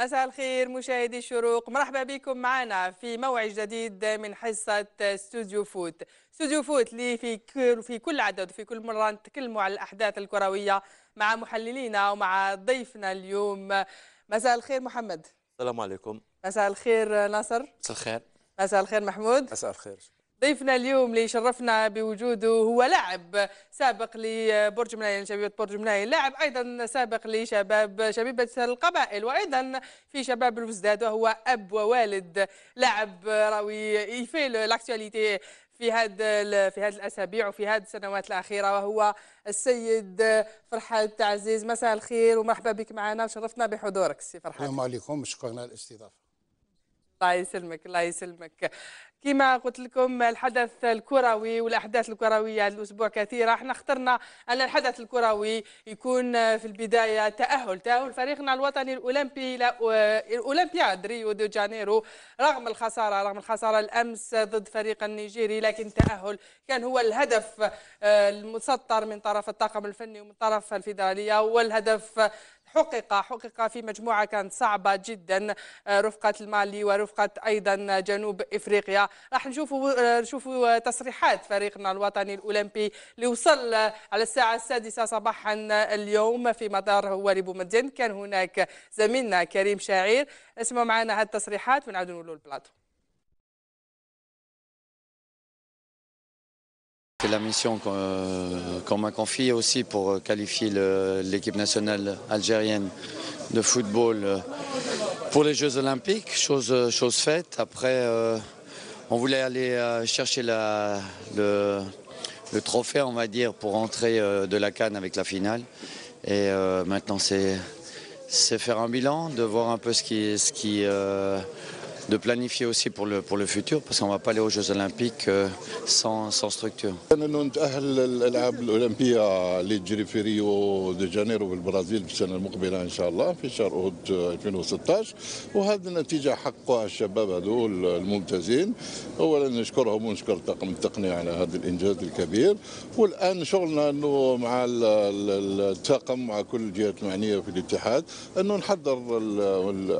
مساء الخير مشاهدي الشروق مرحبا بكم معنا في موعد جديد من حصة استوديو فوت استوديو فوت اللي في كل في كل عدد وفي كل مرة نتكلموا على الأحداث الكروية مع محللينا ومع ضيفنا اليوم مساء الخير محمد السلام عليكم مساء الخير ناصر مساء الخير مساء الخير محمود مساء الخير ضيفنا اليوم اللي شرفنا بوجوده هو لاعب سابق لبرج منايل يعني شبيبة برج منايل لاعب أيضا سابق لشباب شبيبة القبائل وأيضا في شباب الوزداد وهو أب ووالد لاعب راوي يفي لاكتواليتي في هذا في هذه الاسابيع وفي هذه السنوات الاخيره وهو السيد فرحات عزيز مساء الخير ومرحبا بك معنا وشرفتنا بحضورك سي فرحات السلام عليكم شكرا على الاستضافه الله يسلمك الله يسلمك كما قلت لكم الحدث الكروي والاحداث الكرويه هذا الاسبوع كثيره احنا اخترنا ان الحدث الكروي يكون في البدايه تاهل تاهل فريقنا الوطني الاولمبي الاولمبياد ريو دو جانيرو رغم الخساره رغم الخساره الامس ضد فريق النيجيري لكن تاهل كان هو الهدف آه، المسطر من طرف الطاقم الفني ومن طرف الفيدراليه والهدف حقق حقق في مجموعة كانت صعبة جدا آه، رفقة المالي ورفقة أيضا جنوب إفريقيا راح نشوفوا آه، نشوفوا تصريحات فريقنا الوطني الأولمبي اللي وصل آه، على الساعة السادسة صباحا اليوم في مطار هواري مدين كان هناك زميلنا كريم شاعير اسمه معنا هذه التصريحات ونعاودوا نقولوا البلاطو la mission euh, qu'on m'a confiée aussi pour euh, qualifier l'équipe nationale algérienne de football euh, pour les Jeux Olympiques, chose, chose faite. Après, on voulait aller chercher le, trophée, on va dire, pour entrer de la canne avec la finale. Et maintenant, c'est faire un bilan, de voir un peu ce qui... Ce qui de planifier aussi pour le, pour le futur, parce qu'on ne va pas aller aux Jeux Olympiques euh, sans, sans structure. نتأهل الأولمبية اللي تجري في ريو دي جانيرو بالبرازيل السنة المقبلة إن شاء الله في شهر 2016 وهذه النتيجة الشباب الممتازين أولا نشكرهم ونشكر الطاقم التقني على هذا الإنجاز الكبير والآن شغلنا أنه مع الطاقم مع كل الجهات المعنية في الاتحاد أنه نحضر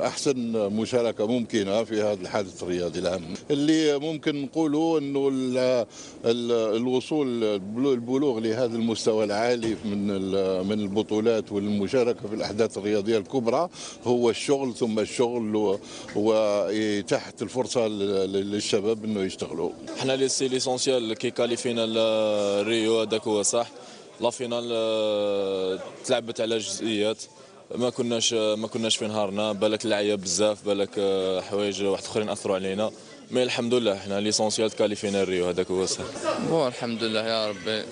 أحسن مشاركة ممكنة في بهذا الحادث الرياضي العام اللي ممكن نقولوا انه الـ الـ الوصول البلوغ لهذا المستوى العالي من من البطولات والمشاركه في الاحداث الرياضيه الكبرى هو الشغل ثم الشغل واتاحه الفرصه للشباب انه يشتغلوا احنا لي سي ليسونسيال كي كاليفينا آه، ريو هذاك هو صح لا فينال آه، تلعبت على جزئيات ما كناش ما كناش في نهارنا بالك العيا بزاف بالك آه، حوايج واحد اخرين اثروا علينا مي الحمد لله حنا ليسونسيال تكاليفينا الريو هذاك هو السهل بون الحمد لله يا ربي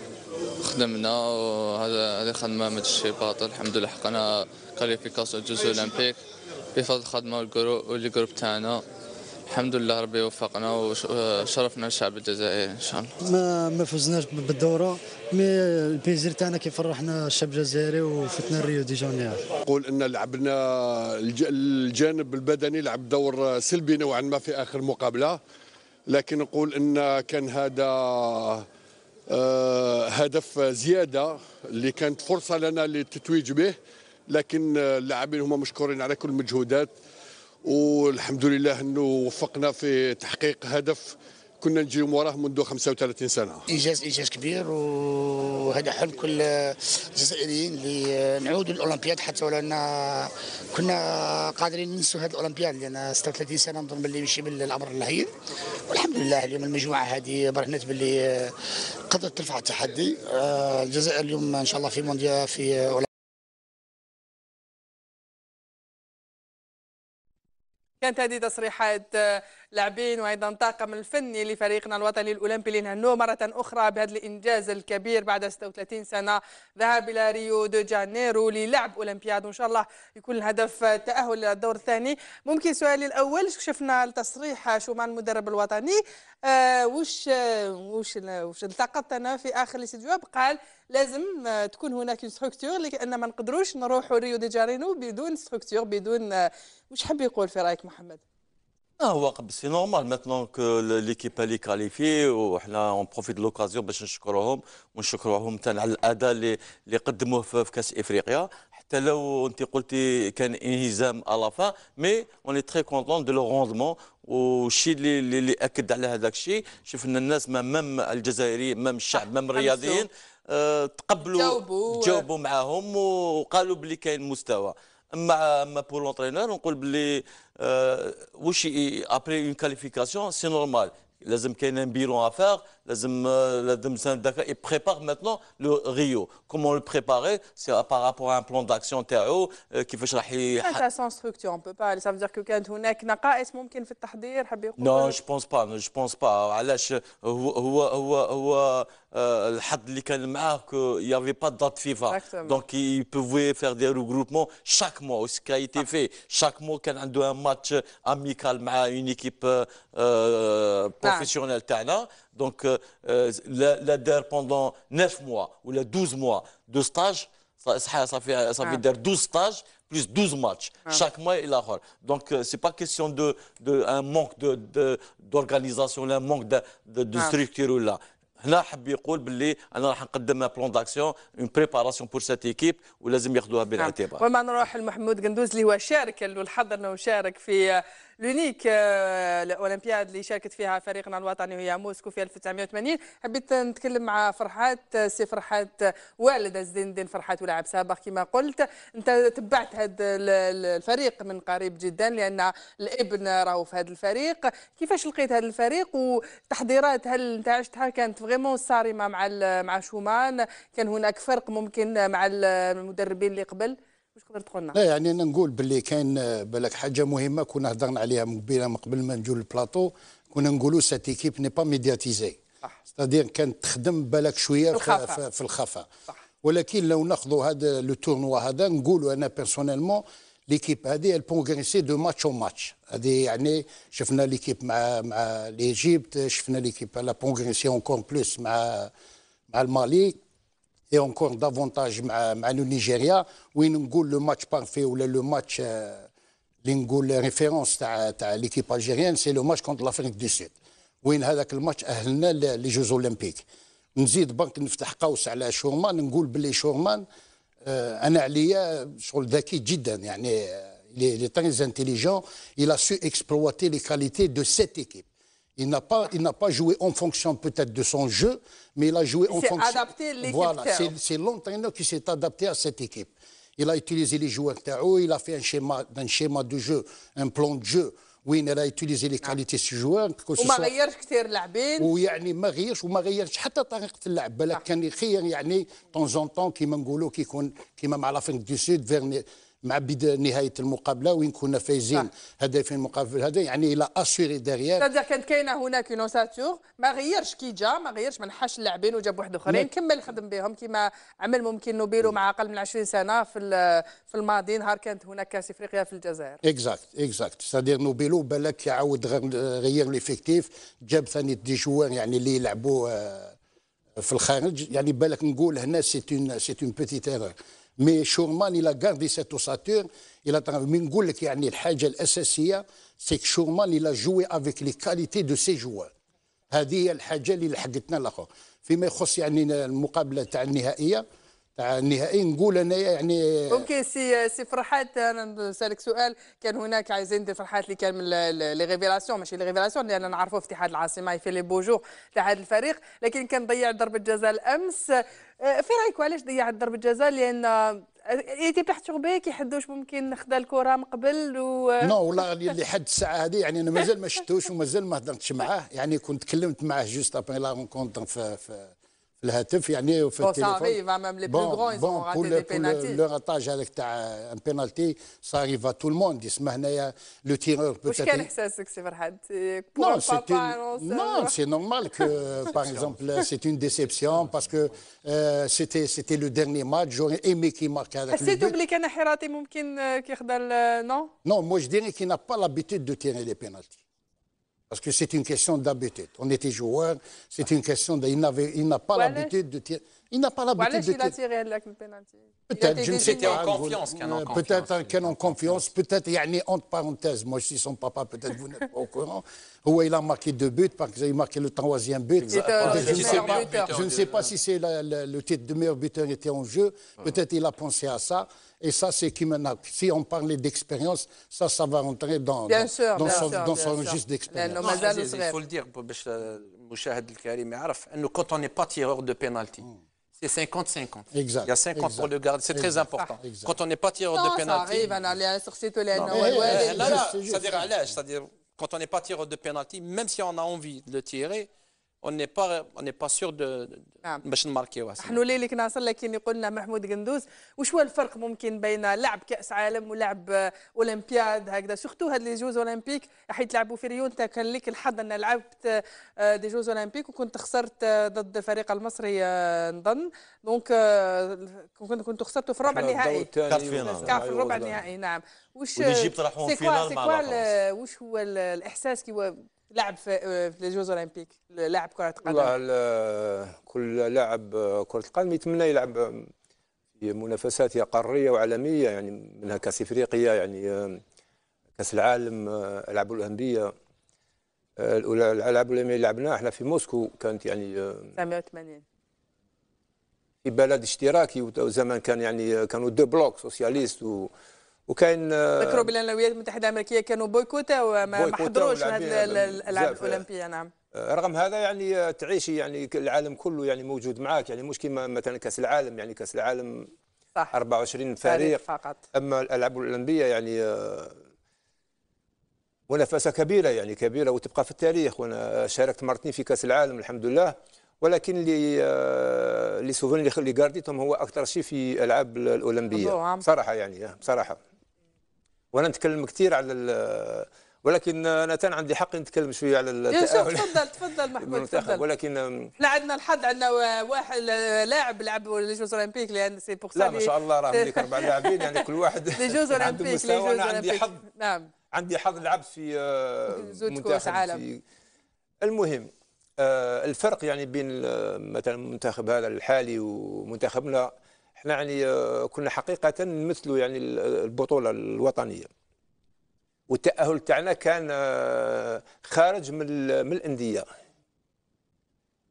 خدمنا وهذا هذه خدمه ما تشي باطل الحمد لله حقنا كاليفيكاسيون جوز اولمبيك بفضل الخدمه والجروب تاعنا الحمد لله ربي وفقنا وشرفنا آه، الشعب الجزائري ان شاء الله ما ما فزناش بالدوره مي البيزير تاعنا كيفرحنا الشعب الجزائري وفتنا ريو دي جانيير نقول ان لعبنا الجانب البدني لعب دور سلبي نوعا ما في اخر مقابله لكن نقول ان كان هذا آه، هدف زياده اللي كانت فرصه لنا للتتويج به لكن آه، اللاعبين هما مشكورين على كل المجهودات والحمد لله انه وفقنا في تحقيق هدف كنا نجيو وراه منذ 35 سنه انجاز انجاز كبير وهذا حلم كل الجزائريين اللي نعودوا للاولمبياد حتى ولو ان كنا قادرين ننسوا هذه الاولمبياد لان 36 سنه نظن باللي ماشي الامر الهين والحمد لله اليوم المجموعه هذه برهنت باللي قدرت ترفع التحدي آه، الجزائر اليوم ان شاء الله في مونديال في أولمبياد كانت هذه تصريحات لاعبين وايضا طاقم الفني لفريقنا الوطني الاولمبي لنهنو مره اخرى بهذا الانجاز الكبير بعد 36 سنه ذهاب الى ريو دو جانيرو للعب اولمبياد وان شاء الله يكون الهدف تاهل للدور الثاني ممكن سؤالي الاول شفنا التصريح شو مع المدرب الوطني آه وش وش وش التقطت انا في اخر الاستديو قال لازم تكون هناك ستركتور لان ما نقدروش نروحوا ريو دي جانيرو بدون ستركتور بدون وش حب يقول في رايك محمد؟ اه هو سي نورمال ماتنون كو ليكيب اللي كاليفي وحنا اون بروفيت لوكازيون باش نشكروهم ونشكروهم حتى على الاداء اللي اللي قدموه في كاس افريقيا حتى لو انت قلتي كان انهزام على فا مي اوني تري كونتون دو لو روندمون والشيء اللي, اللي اكد على هذاك الشيء شفنا الناس ما مام الجزائريين مام الشعب مام الرياضيين أه تقبلوا تجاوبوا معاهم وقالوا بلي كاين مستوى اما اما بور لونترينور نقول بلي Euh, après une qualification, c'est normal. Les y a un bilan à faire, il prépare maintenant le Rio. Comment le préparer C'est euh, par rapport à un plan d'action TAO euh, qui fait Ça sans structure on peut pas ça veut dire que on est Non je pense pas je pense pas euh, il n'y avait pas de date FIFA donc il pouvait faire des regroupements chaque mois ce qui a été ah. fait chaque mois on doit un match amical à une équipe professionnelle Donc, euh, la, la DER pendant 9 mois ou 12 mois de stage, ça, ça, fait, ça veut dire 12 stages plus 12 matchs, ah. chaque mois et la hora. Donc, euh, c'est pas question d'un de, de, un manque d'organisation, de, de, un manque de, de, de ah. structure là. هنا حب يقول باللي انا راح نقدم بلان داكسيون اون بريباراسيون بور سات ايكيب ولازم ياخذوها بالاعتبار. وما نروح لمحمود قندوز اللي هو شارك اللي الحظ انه شارك في لونيك آه، الاولمبياد اللي شاركت فيها فريقنا الوطني وهي موسكو في 1980 حبيت نتكلم مع فرحات آه، سي فرحات آه، والد الزين الدين فرحات ولاعب سابق كما قلت انت تبعت هذا الفريق من قريب جدا لان الابن راهو في هذا الفريق كيفاش لقيت هذا الفريق وتحضيرات هل انت عشتها كانت فريمون صارمه مع مع شومان كان هناك فرق ممكن مع المدربين اللي قبل واش تقدر تقول لنا؟ لا يعني انا نقول باللي كاين بالك حاجه مهمه كنا هضرنا عليها من قبيله من قبل ما نجيو للبلاطو كنا نقولوا سات ايكيب ني با ميدياتيزي ستادير كانت تخدم بالك شويه في الخفا. في الخفاء ولكن لو ناخذوا هذا لو تورنوا هذا نقولوا انا بيرسونيلمون ليكيب هذه البونغريسي دو ماتش او ماتش هذه يعني شفنا ليكيب مع مع ليجيبت شفنا ليكيب لا بونغريسي اونكور بلوس مع مع المالي et encore davantage avec le Nigeria, où nous le match parfait où le match euh, la référence à l'équipe algérienne, c'est le match contre l'Afrique du Sud. Où nous le match euh, les Jeux Olympiques. Nous avons dit que nous avons fait un chourman, nous le dit que sur le Daki euh, Il est très intelligent, il a su exploiter les qualités de cette équipe. Il n'a pas, il n'a pas joué en fonction peut-être de son jeu, mais il a joué en fonction. Adapté l'équipe. Voilà, c'est, l'entraîneur qui s'est adapté à cette équipe. Il a utilisé les joueurs il a fait un schéma, un schéma de jeu, un plan de jeu. Oui, il a utilisé les qualités ah. de joueur. مع بدايه نهايه المقابله وين كنا فايزين هدفين مقابل هذا يعني الى اسوري ديغيير تادير كانت كاينه هناك اون ما غيرش كي جا ما غيرش ما نحاش اللاعبين وجاب واحد اخرين نعم. كمل خدم بهم كما عمل ممكن نوبيلو مع اقل من 20 سنه في في الماضي نهار كانت هناك كاس افريقيا في الجزائر اكزاكت اكزاكت سادير نوبيلو بالك يعاود غير ليفيكتيف جاب ثاني دي جوار يعني اللي يلعبوا آه، في الخارج يعني بالك نقول هنا سيت اون سيت اون بوتيت ايرور مي شورمان الى غاردي سيت اوساتور الى من نقول لك يعني الحاجه الاساسيه سيك شورمان الى جوي افيك لي كاليتي دو سي جوار هذه هي الحاجه اللي لحقتنا الاخر فيما يخص يعني المقابله تاع النهائيه تاع النهائي نقول انا يعني اوكي سي سي فرحات انا نسالك سؤال كان هناك دي فرحات اللي كان من لي ريفيلاسيون ماشي لي ريفيلاسيون لان نعرفوا في اتحاد العاصمه في لي بوجور تاع هذا الفريق لكن كان ضيع ضربه جزاء الامس في رايك علاش ضيع ضربه جزاء لان ايتي كي كيحدوش ممكن خدا الكره من قبل و نو والله لحد الساعه هذه يعني انا مازال ما شفتوش ومازال ما هضرتش معاه يعني كنت تكلمت معاه جوست ابري لا رونكونتر في, في Ça arrive, il va même les plus grands ils vont raté les pénalties. Bon pour le le avec un pénalty, ça arrive à tout le monde, dis-moi hein euh, le tireur peut-être. Pour qui c'est que c'est vraiment non c'est non c'est normal que par exemple c'est une déception parce que euh, c'était c'était le dernier match j'aurais aimé qu'il marque. Est-ce que tu penses que c'est vraiment euh, non? Non moi je dirais qu'il n'a pas l'habitude de tirer les pénalties. Parce que c'est une question d'habitude. On était joueur, c'est une question de. Il n'a pas l'habitude de tirer. Il n'a pas la d'être... de a tiré avec le Peut-être, je ne sais pas. en confiance Peut-être qu'un en confiance. Peut-être, une entre parenthèses, moi, je suis son papa, peut-être vous n'êtes pas au courant. Où il a marqué deux buts, parce qu'il a marqué le troisième but. Je ne sais pas si c'est le titre de meilleur buteur était en jeu. Peut-être il a pensé à ça. Et ça, c'est qui Si on parlait d'expérience, ça, ça va rentrer dans, dans, son, dans son registre d'expérience. Il faut le dire, quand on n'est pas tireur de pénalty, c'est 50-50. Il y a 50 pour le garde. C'est très important. Quand on n'est pas tireur de pénalty. Ça arrive, on aller sur cette monde c'est-à-dire, quand on n'est pas tireur de pénalty, même si on a envie de le tirer, اون با اون با سور دو باش نماركيوها نحن ليلك ناصر لكن قلنا محمود قندوز وش هو الفرق ممكن بين لعب كاس عالم ولعب اولمبياد هكذا سورتو هاد لي جوز اولمبيك حيت يتلعبوا في ريو انت كان لك الحظ ان لعبت آه، دي جوز اولمبيك وكنت خسرت آه، ضد الفريق المصري آه، نظن دونك كنت كنت خسرتوا في الربع النهائي كاف في الربع النهائي نعم وش سي كوا وش هو الاحساس كي لعب آه، في لي جوز اولمبيك لاعب كره قدم والله كل لاعب آه، كره القدم يتمنى يلعب آه، في منافسات قاريه وعالميه يعني منها كاس افريقيا يعني كاس العالم العاب الانديه الالعاب اللي لعبناها احنا في موسكو كانت يعني 1980 في بلد اشتراكي وزمان كان يعني كانوا دو بلوك سوسياليست و وكان ذكروا بان الولايات المتحده الامريكيه كانوا بويكوتا وما حضروش هذه الالعاب الاولمبيه نعم آه، رغم هذا يعني تعيشي يعني العالم كله يعني موجود معاك يعني مش كما مثلا كاس العالم يعني كاس العالم صح 24 فريق, فقط اما الالعاب الاولمبيه يعني آه، منافسه كبيره يعني كبيره وتبقى في التاريخ وانا شاركت مرتين في كاس العالم الحمد لله ولكن اللي لي آه، سوفوني اللي غارديتهم هو اكثر شيء في الالعاب الاولمبيه بصراحه يعني بصراحه وانا نتكلم كثير على ولكن انا كان عندي حق نتكلم شويه على التاهل تفضل تفضل محمود تفضل ولكن لا عندنا الحظ عندنا واحد لاعب لعب لي جوز اولمبيك لان سي بور لا ما شاء الله راه عندك اربع لاعبين يعني كل واحد لي جوز اولمبيك لي جوز عندي حظ نعم عندي حظ لعبت في آه، منتخب عالم المهم آه، الفرق يعني بين آه، مثلا المنتخب هذا الحالي ومنتخبنا احنا يعني آه، كنا حقيقه نمثلوا يعني البطوله الوطنيه والتاهل تاعنا كان آه، خارج من من الانديه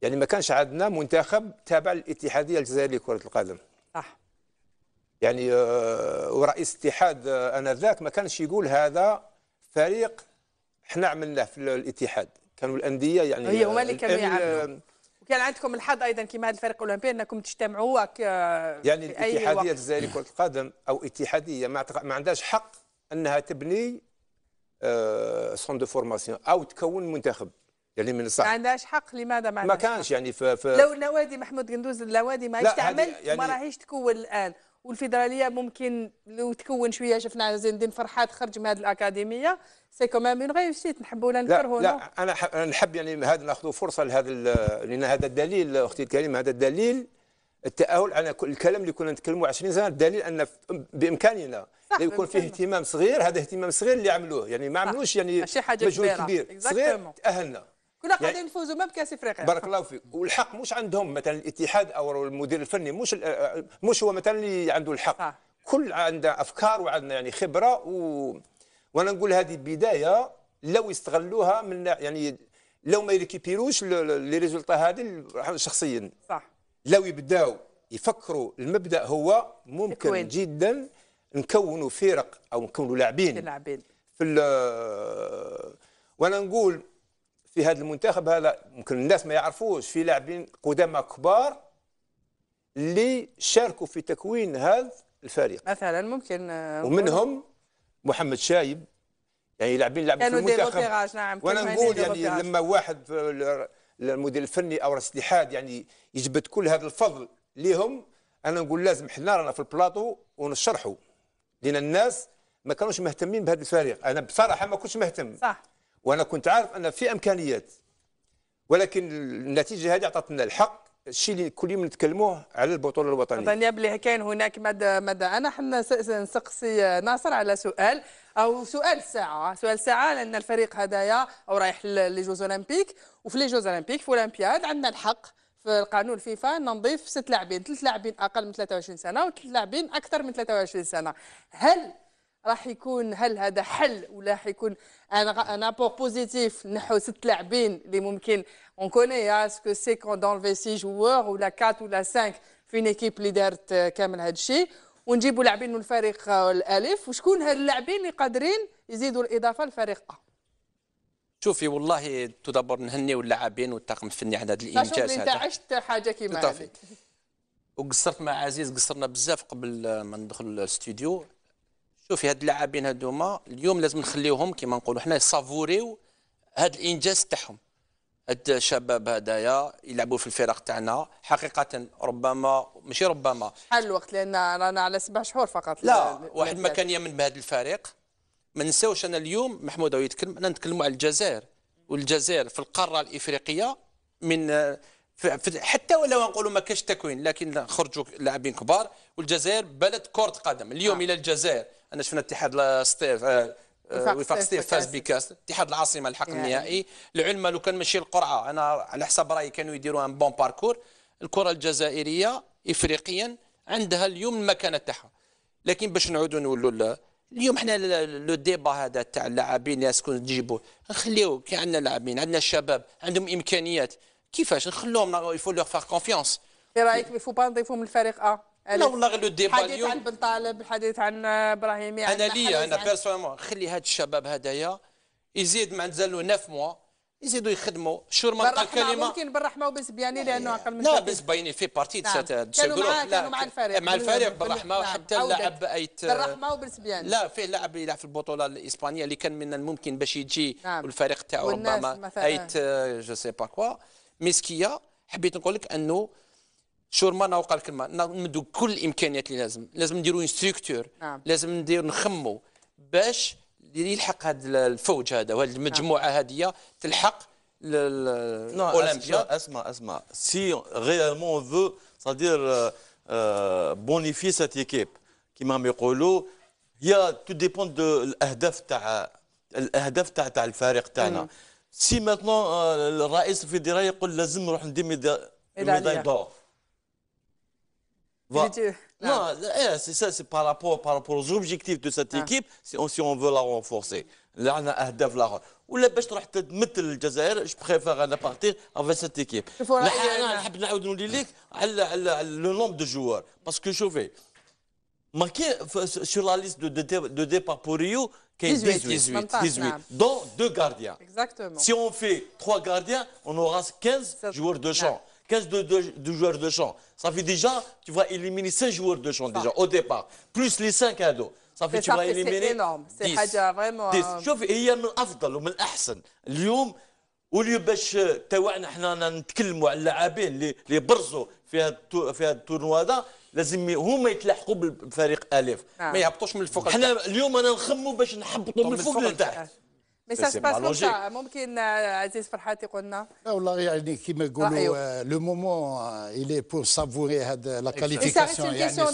يعني ما كانش عندنا منتخب تابع للاتحاديه الجزائريه لكره القدم صح يعني آه، ورئيس الاتحاد انذاك ما كانش يقول هذا فريق احنا عملناه في الاتحاد كانوا الانديه يعني هي هما اللي كانوا يعملوا كان عندكم الحظ ايضا كما هذا الفريق الاولمبي انكم تجتمعوا يعني الاتحاديه الجزائريه كره القدم او اتحاديه ما, ما عندهاش حق انها تبني سون دو فورماسيون او تكون منتخب يعني من الصعب ما عندهاش حق لماذا ما عندهاش ما كانش حق. يعني في, في لو النوادي محمود قندوز النوادي ما تعمل يعني ما راهيش تكون الان والفيدراليه ممكن لو تكون شويه شفنا زين الدين فرحات خرج من هذه الاكاديميه سي كومام اون غيوسيت نحبوا ولا نكرهوا لا, لا انا نحب يعني هذا ناخذ فرصه لهذا لان هذا الدليل اختي الكريمه هذا الدليل التاهل على الكلام اللي كنا نتكلموا 20 سنه الدليل ان بامكاننا صح يكون فيه اهتمام صغير هذا اهتمام صغير اللي عملوه يعني ما عملوش يعني مجهود كبير صغير تاهلنا الا قادرين يعني نفوزوا ما بكاس افريقيا بارك الله فيك والحق مش عندهم مثلا الاتحاد او المدير الفني مش مش هو مثلا اللي عنده الحق آه. كل عنده افكار وعندنا يعني خبره و... وانا نقول هذه بدايه لو استغلوها من يعني لو ما يريكيبيروش لي ريزولتا هذه شخصيا صح لو يبداو يفكروا المبدا هو ممكن كوين. جدا نكونوا فرق او نكونوا لاعبين لاعبين في وانا نقول في هذا المنتخب هذا ممكن الناس ما يعرفوش في لاعبين قدامى كبار اللي شاركوا في تكوين هذا الفريق مثلا ممكن آه، ومنهم محمد شايب يعني لاعبين لعبوا في المنتخب نعم وانا نقول يعني لما واحد المدير الفني او رئيس الاتحاد يعني يجبد كل هذا الفضل لهم انا نقول لازم حنا رانا في البلاطو ونشرحوا لان الناس ما كانوش مهتمين بهذا الفريق انا بصراحه ما كنتش مهتم صح وانا كنت عارف ان في امكانيات ولكن النتيجه هذه اعطتنا الحق الشيء اللي كل يوم نتكلموه على البطوله الوطنيه. اظن بلي كان هناك مدى مدى انا حنا نسقسي ناصر على سؤال او سؤال ساعه سؤال ساعه لان الفريق هدايا او رايح لي جوز اولمبيك وفي لي جوز اولمبيك في اولمبياد عندنا الحق في القانون فيفا نضيف ست لاعبين ثلاث لاعبين اقل من 23 سنه وثلاث لاعبين اكثر من 23 سنه هل راح يكون هل هذا حل ولا راح يكون ان ابور بوزيتيف نحو ست لاعبين اللي ممكن اون كوني اسكو سي كون دونلفي سي جوار ولا كات ولا سانك في اون ايكيب اللي دارت آه، كامل هذا الشيء ونجيبوا لاعبين من الفريق آه، الالف وشكون هاد اللاعبين اللي قادرين يزيدوا الاضافه للفريق ا شوفي والله تدبر نهنيو اللاعبين والطاقم الفني على هذا الانجاز هذا انت عشت حاجه كيما هذه وقصرت مع عزيز قصرنا بزاف قبل آه، ما ندخل الاستوديو شوفي هاد اللاعبين هادوما اليوم لازم نخليوهم كما نقولوا حنا يسافوريو هاد الانجاز تاعهم هاد الشباب هذايا يلعبوا في الفرق تاعنا حقيقه ربما ماشي ربما شحال الوقت لان رانا على سبع شهور فقط لا واحد ما كان يمن بهذا الفريق ما نساوش انا اليوم محمود هو يتكلم انا نتكلموا على الجزائر والجزائر في القاره الافريقيه من حتى ولو نقولوا ما كاش تكوين لكن خرجوا لاعبين كبار والجزائر بلد كره قدم اليوم آه. الى الجزائر انا شفنا اتحاد ستيف آه، آه، وفاق ستيف فاز بكاس اتحاد العاصمه الحق يعني. النهائي العلماء لو كان ماشي القرعه انا على حسب رايي كانوا يديروا ان بون باركور الكره الجزائريه افريقيا عندها اليوم المكانه تاعها لكن باش نعودوا نولوا اليوم حنا لو ديبا هذا تاع اللاعبين اسكون تجيبوه نخليو كي عندنا لاعبين عندنا الشباب عندهم امكانيات كيفاش نخلوهم يفو لور فار كونفيونس في رايك يفو با نضيفهم للفريق ا لو نغلو الديبا الحديث عن بن طالب الحديث عن ابراهيم يعني انا ليا انا مون خلي هاد الشباب هذايا يزيد ما نزلوا نف موا يزيدوا يخدموا شور ما نلقى الكلمه ممكن بالرحمه رحمه لانه اقل من لا بسبياني في بارتي نعم. كانوا معاه كانوا مع الفريق مع الفريق بالرحمه نعم. حتى اللاعب ايت بالرحمه رحمه لا فيه لاعب يلعب في البطوله الاسبانيه اللي كان من الممكن باش يجي نعم. والفريق تاعو ربما ايت جو سي با كوا ميسكيا حبيت نقول لك انه شورما نوقع الكلمه نمدوا كل الامكانيات اللي لازم لازم نديروا اون ستركتور نعم. لازم ندير نخموا باش يلحق هذا الفوج هذا وهذه نعم. المجموعه هذه تلحق الاولمبيا اسمع اسمع سي ريالمون فو سادير بونيفي سات ايكيب كيما ما يقولوا هي تو ديبون دو الاهداف تاع الاهداف تاع تاع الفريق تاعنا سي ماتنون الرئيس الفيدرالي يقول لازم نروح ندير ميدالي دور Non, eh, c'est ça, c'est par rapport, par rapport aux objectifs de cette ah. équipe, si on, veut la renforcer. Là, on a Ou لا ولا باش تروح تمثل الجزائر جو بريفير je بارتير partir avec cette équipe. نحب نعاود نولي لك على nombre de joueurs. Parce que je شوفي marqué sur la liste de, départ pour Rio, 15, 18, 18, dont deux gardiens. Si on fait trois gardiens, on aura 15 joueurs de champ. 15 de, de, de joueurs de champ. Ça fait déjà, tu vas éliminer 5 joueurs de champ déjà au départ, plus les 5 ados. صافي تبغى ايليميني انورم سي حاجه فريمون شوفي هي من الافضل ومن الاحسن اليوم وليو باش تاوعنا حنا نتكلموا على اللاعبين اللي اللي برزوا في هذا في هذا التورنوا هذا لازم هما يتلاحقوا بالفريق الف آه. ما يهبطوش من الفوق حنا اليوم انا نخمو باش نحبطوا من الفوق لتحت مي سا سباس كوم سا ممكن آه، عزيز فرحات قلنا لا والله يعني كيما يقولوا لو مومون الي بور سافوري هاد لا كاليفيكاسيون يعني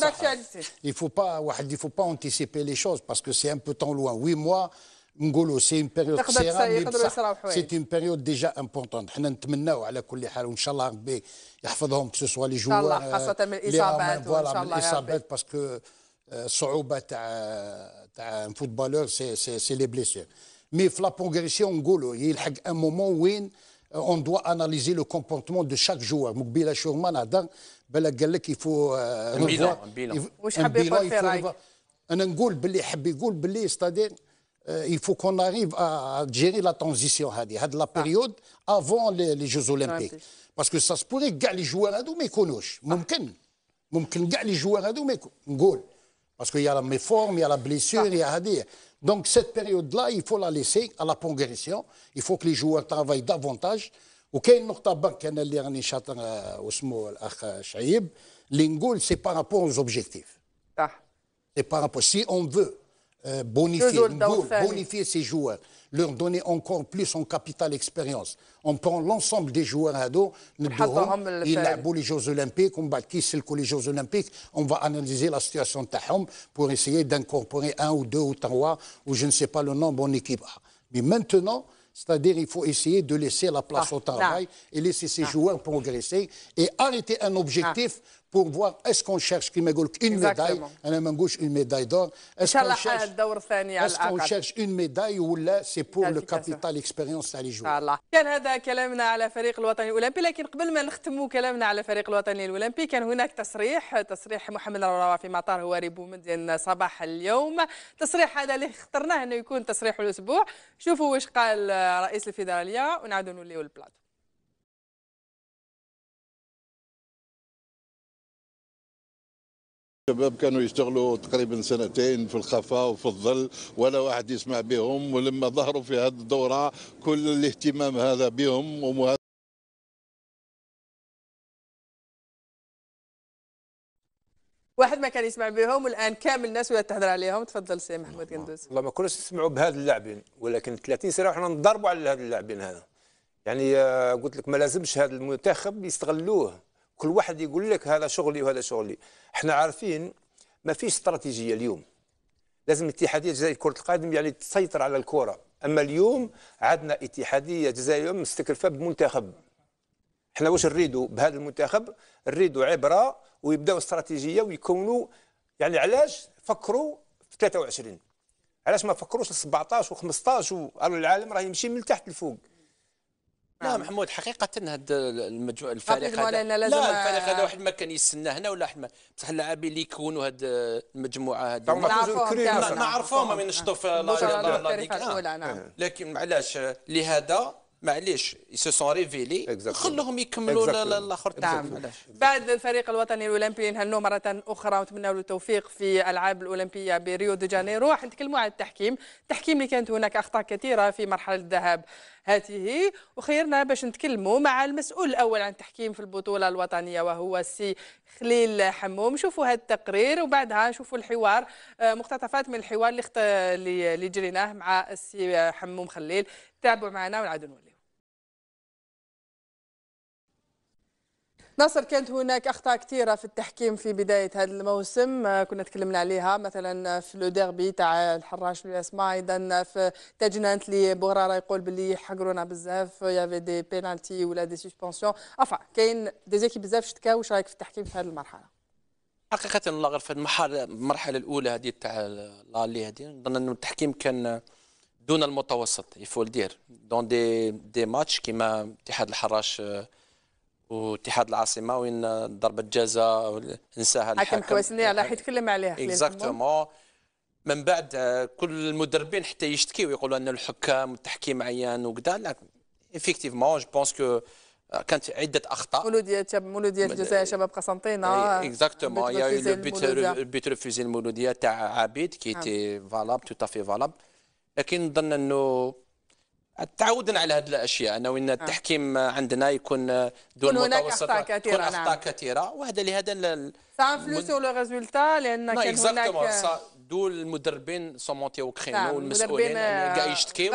il faut pas واحد il faut pas anticiper les choses سي que c'est un peu temps loin 8 mois نقولوا سي اون بيريود سيرا سي اون بيريود ديجا امبورطون حنا نتمناو على كل حال وان شاء الله ربي يحفظهم كسو سوا لي جوار خاصه من الاصابات وان شاء الله euh، الاصابات باسكو الصعوبه euh، تاع تاع فوتبالور سي سي لي بليسير Mais flapon en goal, il a un moment où euh, on doit analyser le comportement de chaque joueur. Moukbila Chourman a dit qu'il faut euh, un bilan. Un bilan, un bilan il faut un goal, c'est-à-dire euh, il faut qu'on arrive à gérer la transition, de la ah. période avant les, Jeux Olympiques. Parce que ça se pourrait que les joueurs, mais connaissent. Mumkin. que les joueurs, connaissent pas. Parce qu'il y a la méforme, il y a la blessure, il y a à dire. Donc cette période-là, il faut la laisser à la progression. Il faut que les joueurs travaillent davantage. وكاين nous euh, euh, par rapport aux objectifs. par ah. rapport rapport شعيب c'est par rapport euh, bonifier, ces joueurs, leur donner encore plus en capital expérience. On prend l'ensemble des joueurs dos nous ils jouent les Jeux Olympiques, on bat qui c'est Jeux Olympiques, on va analyser la situation de Tahom pour essayer d'incorporer un ou deux ou trois, ou je ne sais pas le nombre en équipe Mais maintenant, c'est-à-dire il faut essayer de laisser la place ah, au travail et laisser ces ah. joueurs progresser et arrêter un objectif ah. pour voir est-ce qu'on cherche كما يقول لك une médaille انا ما نقولش une médaille d'or est-ce qu'on cherche الدور الثاني على الاقل est-ce qu'on cherche une médaille ولا سي بور لو كابيتال اكسبيريونس تاع لي جوار الله كان هذا كلامنا على فريق الوطني الاولمبي لكن قبل ما نختموا كلامنا على فريق الوطني الاولمبي كان هناك تصريح تصريح محمد الرواوي في مطار هواري بومدين صباح اليوم تصريح هذا اللي اخترناه انه يكون تصريح الاسبوع شوفوا واش قال رئيس الفيدراليه ونعاودوا نوليو البلاطو الشباب كانوا يشتغلوا تقريبا سنتين في الخفاء وفي الظل ولا واحد يسمع بهم ولما ظهروا في هذه الدورة كل الاهتمام هذا بهم واحد ما كان يسمع بهم والان كامل الناس ولا تهضر عليهم تفضل سي محمود قندوز والله ما كناش نسمعوا بهذا اللاعبين ولكن 30 سنه وحنا نضربوا على هذا اللاعبين هذا يعني آه، قلت لك ما لازمش هذا المنتخب يستغلوه كل واحد يقول لك هذا شغلي وهذا شغلي احنا عارفين ما فيش استراتيجيه اليوم لازم الاتحاديه الجزائريه كره القدم يعني تسيطر على الكره اما اليوم عندنا اتحاديه جزائريه مستكلفه بمنتخب احنا واش نريدوا بهذا المنتخب نريدوا عبره ويبداوا استراتيجيه ويكونوا يعني علاش فكروا في 23 علاش ما فكروش في 17 و15 وقالوا العالم راه يمشي من تحت لفوق لا محمود حقيقة هاد المجو... الفريق هذا لا الفريق هذا واحد ما كان يستنى هنا ولا واحد ما بصح اللاعبين اللي يكونوا هاد المجموعة ما نعرفوهم ما نشطوا في لا لكن معلاش لهذا معليش سو سون ريفيلي خلوهم يكملوا الاخر تاع بعد الفريق الوطني الاولمبي نهنوا مره اخرى ونتمنوا له التوفيق في الالعاب الاولمبيه بريو دي جانيرو راح نتكلموا على التحكيم التحكيم اللي كانت هناك اخطاء كثيره في مرحله الذهاب هذه وخيرنا باش نتكلموا مع المسؤول الاول عن التحكيم في البطوله الوطنيه وهو السي خليل حموم شوفوا هذا التقرير وبعدها نشوفوا الحوار آه، مقتطفات من الحوار اللي اللي جريناه مع السي حموم خليل تابعوا معنا ونعاودوا نولي ناصر كانت هناك اخطاء كثيره في التحكيم في بدايه هذا الموسم آه، كنا تكلمنا عليها مثلا في لو ديربي تاع الحراش والاسماء ايضا في تجننت اللي بغراره يقول باللي حقرونا بزاف يافي دي بينالتي ولا دي سسبونسيون افا كاين ديزيكي بزاف شتكاو واش رايك في التحكيم في هذه المرحله حقيقة الله غير في المرحلة المرحلة الأولى هذه تاع لالي هذه نظن أنه التحكيم كان دون المتوسط يفول دير دون دي دي ماتش كيما اتحاد الحراش آه، واتحاد العاصمه وين ضربه جزاء انساها الحكم كواسني على حيت تكلم عليها اكزاكتومون من بعد كل المدربين حتى يشتكي ويقولوا ان الحكام والتحكيم عيان وكذا لا افيكتيفمون جو بونس كو كانت عده اخطاء مولوديه مولوديه الجزائر شباب قسنطينه اكزاكتومون يا البيت المولوديه تاع عبيد كي تي فالاب تو تافي فالاب لكن نظن انه تعودنا على هذه الاشياء انه ان آه. التحكيم عندنا يكون دون متوسط كثيرة تكون اخطاء نعم. كثيره وهذا لهذا سان فلو سو لو ريزولتا لان كان هناك دول المدربين سون مونتي او كخينو المسؤولين كاع آه، يشتكيو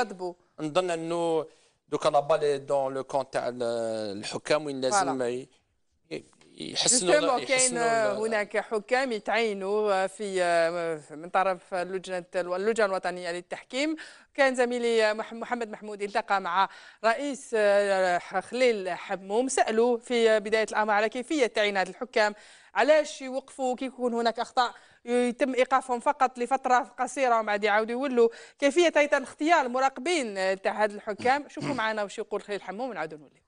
نظن انه دوكا لا لابا دون لو كون تاع الحكام وين لازم يحسنوا كاين هناك حكام يتعينوا في آه، من طرف اللجنه اللجنه الوطنيه للتحكيم كان زميلي محمد محمود التقى مع رئيس آه، خليل حموم سالوا في بدايه الامر على كيفيه تعيين هذه الحكام علاش يوقفوا كي يكون هناك اخطاء يتم ايقافهم فقط لفتره قصيره ومن بعد يعاودوا يولوا كيفيه ايضا اختيار المراقبين تاع هذه الحكام شوفوا معنا واش يقول خليل حموم ونعاودوا نولي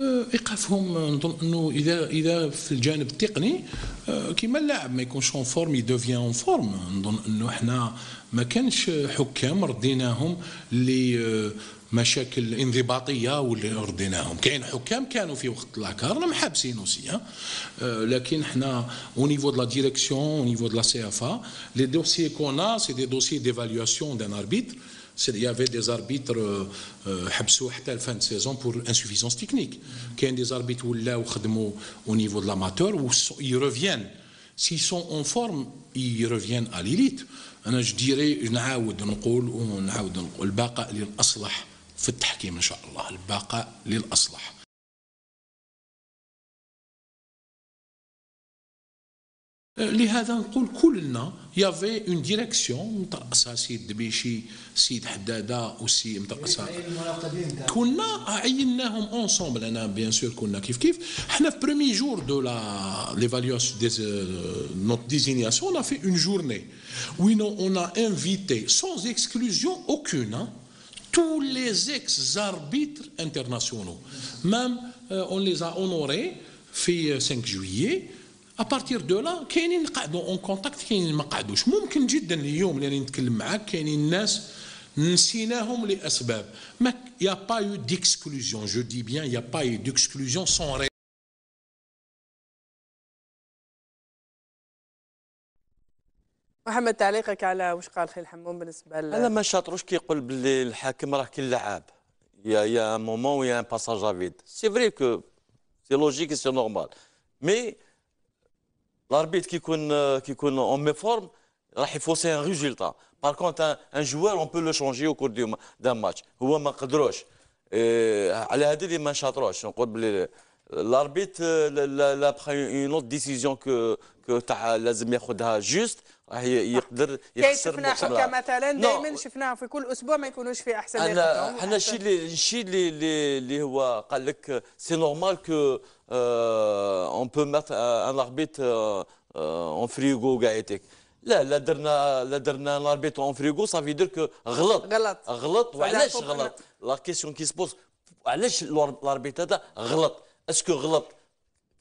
ايقافهم آه، آه، نظن انه اذا اذا في الجانب التقني آه، كيما اللاعب ما يكونش اون فورم يدوفيان اون فورم نظن انه حنا ما كانش حكام رديناهم ل مشاكل انضباطيه واللي رديناهم كاين حكام كانوا في وقت لاكار محابسين اوسي لكن حنا او نيفو دو لا ديريكسيون او نيفو دو لا سي اف ا لي دوسيي كونا سي دي دوسيي ديفالواسيون دان اربيتر il y avait دي زاربيتر حبسوه حتى الفان سيزون بور انسوفيزونس تكنيك كاين دي زاربيت ولاو خدموا au niveau de l'amateur ou ils reviennent s'ils sont en forme ils reviennent انا جديري نعاود نقول ونعاود نقول البقاء للاصلح في التحكيم ان شاء الله البقاء للاصلح Euh, il y avait une direction, Dada ensemble, bien sûr, le premier jour de l'évaluation de euh، notre désignation, on a fait une journée où on a invité, sans exclusion aucune, hein، tous les ex-arbitres internationaux. Même, euh, on les a honorés, fait 5 juillet. ابارتير دو لا كاينين قعدوا اون كونتاكت كاينين ما قعدوش ممكن جدا اليوم اللي نتكلم معاك كاينين ناس نسيناهم لاسباب ما يا با يو ديكسكلوزيون جو دي بيان يا با يو ديكسكلوزيون سون ري محمد تعليقك على واش قال خي حموم بالنسبه انا ما شاطروش كيقول باللي الحاكم راه كي لعاب يا يا مومون ويا ان باساج افيد سي فري كو سي لوجيك سي نورمال مي لاربيت كيكون كيكون اون connaît en euh, راح يفوسي ان ريزولتا بار كونت ان جوار اون بو لو شونجي او كور دان ماتش هو ما قدروش إيه على هذا اللي ما شاطروش نقول بلي لاربيت لا بري اون اوت ديسيزيون كو كو تاع لازم ياخذها جوست راح يقدر يخسر شفنا حكا مثلا دائما شفناهم في كل اسبوع ما يكونوش في احسن حنا الشيء اللي الشيء اللي اللي هو قال لك سي نورمال كو اون بو مات ان لاربيت اون فريغو كاع يتيك لا لا درنا لا درنا لاربيت اون فريغو صافي دير غلط غلط غلط وعلاش غلط لا كيسيون كي سبوز علاش لاربيت هذا غلط اسكو غلط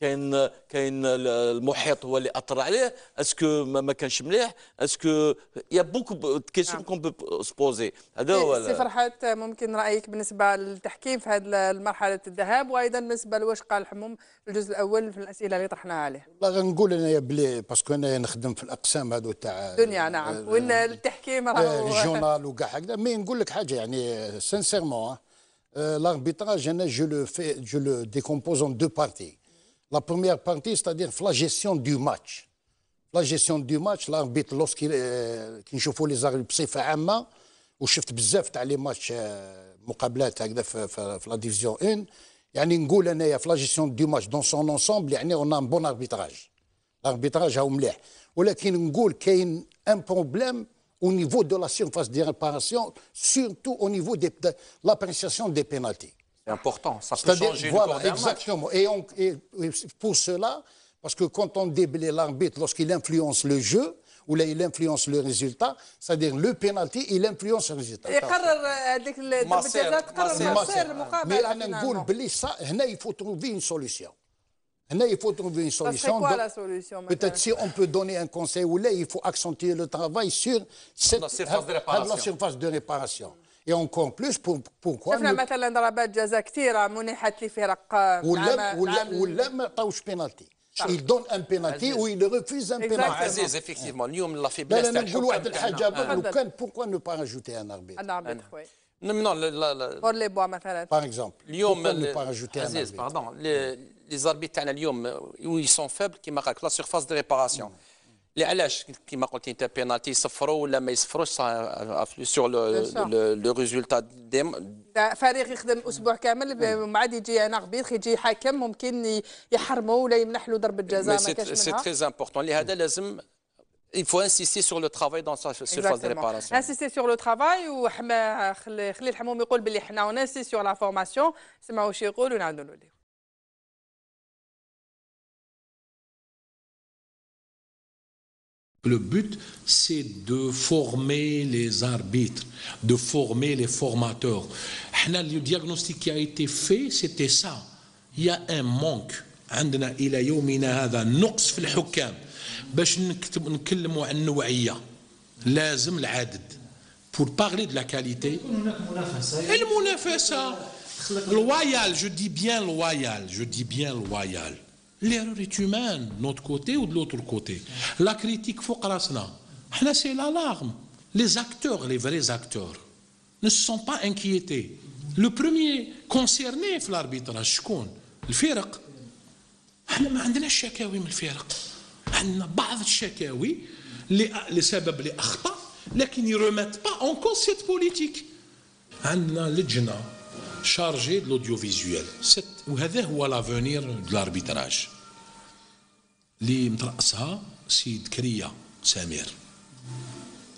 كاين كاين المحيط هو اللي اثر عليه اسكو ما كانش مليح اسكو يا بوكو كيسيون كون نعم. بو سبوزي هذا إيه، هو سي فرحات ممكن رايك بالنسبه للتحكيم في هذه المرحله الذهاب وايضا بالنسبه لواش قال حموم الجزء الاول في الاسئله اللي طرحناها عليه والله غنقول انايا بلي باسكو انايا نخدم في الاقسام هذو تاع الدنيا نعم وان التحكيم راه إيه، الجورنال وكاع هكذا مي نقول لك حاجه يعني سانسيرمون آه، لاربيتراج انا جو لو في جو décompose en دو بارتي La première partie, c'est-à-dire la gestion du match. La gestion du match, l'arbitre, lorsqu'il chauffe euh, les arbitres il fait un mal, de les matchs euh, euh, la division 1. Il y a gestion du match. Dans son ensemble, on a un bon arbitrage. L'arbitrage a y a un problème au niveau de la surface de réparation, surtout au niveau de l'appréciation des pénalités. C'est important, ça peut changer voilà, le exactement. Et, et, pour cela, parce que quand on déblaye l'arbitre, lorsqu'il influence le jeu, ou là, il influence le résultat, c'est-à-dire le pénalty, il influence le résultat. Mais là, il faut trouver une solution. il faut trouver une solution. Quoi, la solution Peut-être si on peut donner un conseil ou là, il faut accentuer le travail sur cette, la, surface de réparation. Et encore plus, pour, pourquoi un penalty ou il refuse un penalty. effectivement, Par exemple. ne pas rajouter un arbitre. Les, arbitres, où ils sont faibles, qui marquent la surface de réparation. Mm. علاش كما قلت انت بينالتي يصفروا ولا ما يصفروش سور لو لو ريزولتا ديم فريق يخدم اسبوع كامل ما عاد يجي انا غبيط يجي حكم ممكن يحرمه ولا يمنح له ضربه جزاء ما كاش منها سي تري امبورطون لهذا لازم Il faut insister sur le travail dans sa surface de réparation. Insister sur le travail وحما خليل حموم dit que nous insistons sur la formation C'est ma سمعوا شي يقول ونعاودوا له Le but, c'est de former les arbitres, de former les formateurs. Le diagnostic qui a été fait, c'était ça. Il y a un manque. pour parler de la qualité ça loyal je dis bien loyal je dis bien loyal L'erreur est humaine, notre côté ou de l'autre côté. La critique, c'est l'alarme. Les acteurs, les vrais acteurs, ne se sont pas inquiétés. Le premier concerné c'est l'arbitrage le الفرق. Nous ما عندناش شكاوي من عندنا بعض mais ils ne remettent pas en politique. Nous avons عندنا شارجي دو ست وهذا هو لافونير دو لاربيتراج اللي مترأسها سيد كريا سمير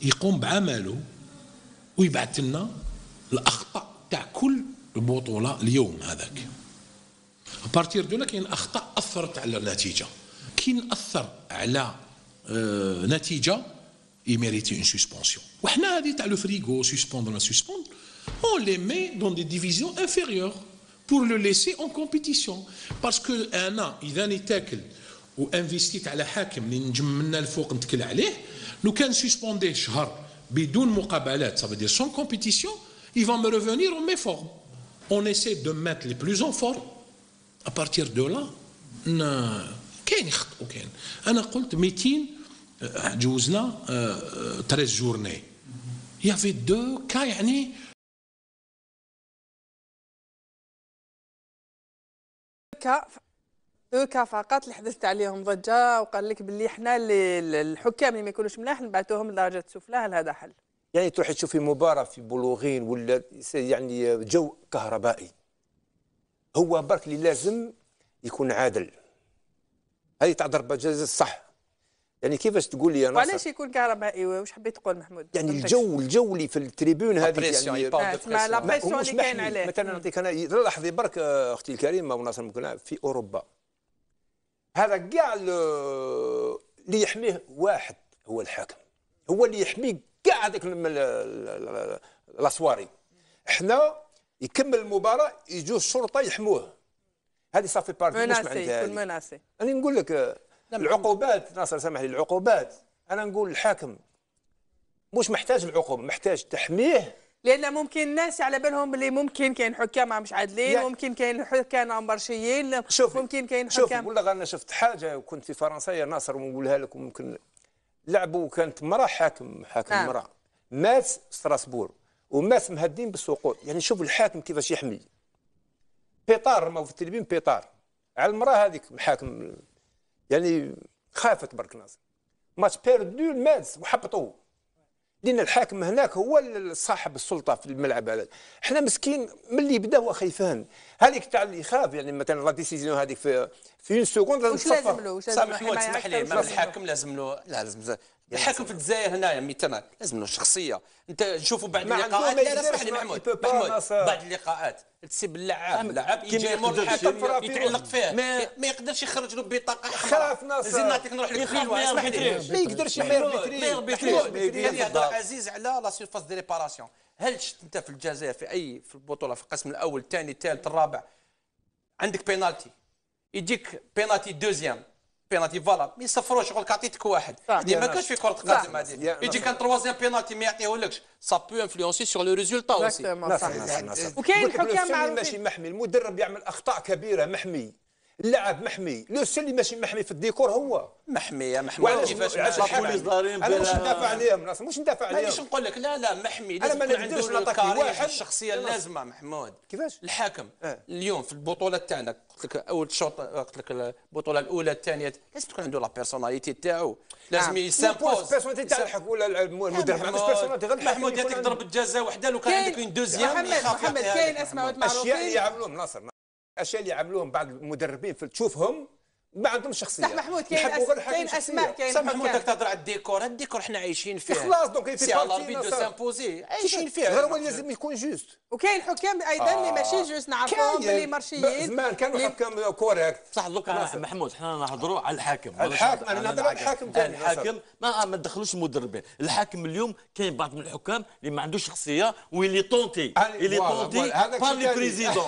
يقوم بعمله ويبعث لنا الاخطاء تاع كل البطوله اليوم هذاك ابارتير دولا كاين اخطاء اثرت على النتيجه كاين اثر على نتيجه يميريتي اون سسبونسيون وحنا هذه تاع لو فريغو سسبوند ولا on les met dans des divisions inférieures pour le laisser en compétition. Parce que un an, il a été ou investit à la hakim, nous can suspendé shahar, bidoun مقابلات, ça veut dire sans compétition, ils vont me revenir en méforme. On essaie de mettre les plus en forme. À partir de là, كاين خطا وكاين انا قلت 200 جوزنا 13 y avait دوكا دوكا فقط اللي حدثت عليهم ضجه وقال لك باللي حنا الحكام اللي ما يكونوش ملاح نبعثوهم لدرجه السفلى هل هذا حل؟ يعني تروحي تشوفي مباراه في بلوغين ولا يعني جو كهربائي هو برك اللي لازم يكون عادل هذه تاع ضربه جزاء صح يعني كيفاش تقول لي انا وعلاش يكون كهربائي واش حبيت تقول محمود يعني طيب. الجو الجو اللي في التريبون هذه يعني اسمع لا بريسيون اللي كاين عليه مثلا نعطيك انا لاحظي برك اختي الكريمه وناصر ممكن في اوروبا هذا كاع اللي يحميه واحد هو الحاكم هو اللي يحمي كاع هذاك لاسواري احنا يكمل المباراه يجوا الشرطه يحموه هذه صافي بارتي مش معناتها مناسي انا نقول لك العقوبات ناصر سامح لي العقوبات انا نقول الحاكم مش محتاج العقوبه محتاج تحميه لان ممكن الناس على بالهم اللي ممكن كاين حكام مش عادلين يعني ممكن كاين حكام برشيين شوف ممكن كاين حكام شوف نقول لك انا شفت حاجه وكنت في فرنسا يا ناصر ونقولها لك ممكن لعبوا كانت مراه حاكم حاكم آه. نعم. مراه مات ستراسبور ومات مهدين بالسقوط يعني شوف الحاكم كيفاش يحمي بيطار ما في التلفزيون بيطار على المراه هذيك حاكم يعني خافت برك ناصر ماتش بيردو المادس وحبطوه لان الحاكم هناك هو صاحب السلطه في الملعب هذا احنا مسكين ملي بدا هو خيفان هذيك تاع اللي يخاف يعني مثلا لا ديسيزيون هذيك في في اون سكوند لازم واش لازم له لازم له لي الحاكم لازم له لا لازم الحاكم في الجزائر هنايا مثلا لازم له شخصيه انت نشوفوا بعد اللقاءات لا اسمح لي محمود محمود بعد اللقاءات تسيب اللاعب اللاعب يجي يمر الحكم يتعلق فيه ما يقدرش يخرج له بطاقه خلاص ناصر زين نعطيك نروح لك اسمح لي ما يقدرش يحير يربيتريش هذه عزيز على لا سيرفاس دي ريباراسيون هل شفت انت في الجزائر في اي في البطوله في القسم الاول الثاني الثالث الرابع عندك بينالتي يجيك بينالتي دوزيام بينالتي فوالا ما يصفروش لك عطيتك واحد هذه ما كانش في كره قدم هذه يجي كان تروازيام بينالتي ما يعطيهولكش سا بو انفلونسي سور لو ريزولتا اوسي وكاين حكام معروفين ماشي محمي المدرب يعمل اخطاء كبيره محمي اللاعب محمي لو سيل اللي ماشي محمي في الديكور هو محمي يا محمي كيفاش البوليس انا مش ندافع عليهم مش ندافع عليهم مانيش نقول لك لا لا محمي انا ما عندوش نعطيك واحد الشخصيه اللازمه محمود كيفاش الحاكم اه. اليوم في البطوله تاعنا قلت لك اول شوط قلت لك البطوله الاولى الثانيه لازم تكون عنده لا بيرسوناليتي تاعو لازم آه. يسامبوز البيرسوناليتي تاع الحكم ولا المدرب ما بيرسوناليتي غير محمود هذيك ضربه جزاء وحده لو كان عندك اون دوزيام محمد كاين اسماء معروفين اشياء يعملوهم ناصر الاشياء اللي يعملوهم بعض المدربين في تشوفهم ما عندهم شخصيه صح محمود كاين اسماء كاين اسماء صح محمود تهضر على الديكور الديكور حنا عايشين فيه خلاص دونك سي على دو سامبوزي عايشين فيه غير هو لازم يكون جوست وكاين حكام ايضا اللي ah. ماشي جوست نعرفهم اللي مارشيين زمان كانوا حكام كوريكت صح دوك محمود حنا نهضروا على الحاكم على الحاكم انا نهضر على الحاكم تاني يعني الحاكم ما ما ندخلوش المدربين الحاكم اليوم كاين بعض من الحكام اللي ما عندوش شخصيه واللي طونتي اللي طونتي با لي بريزيدون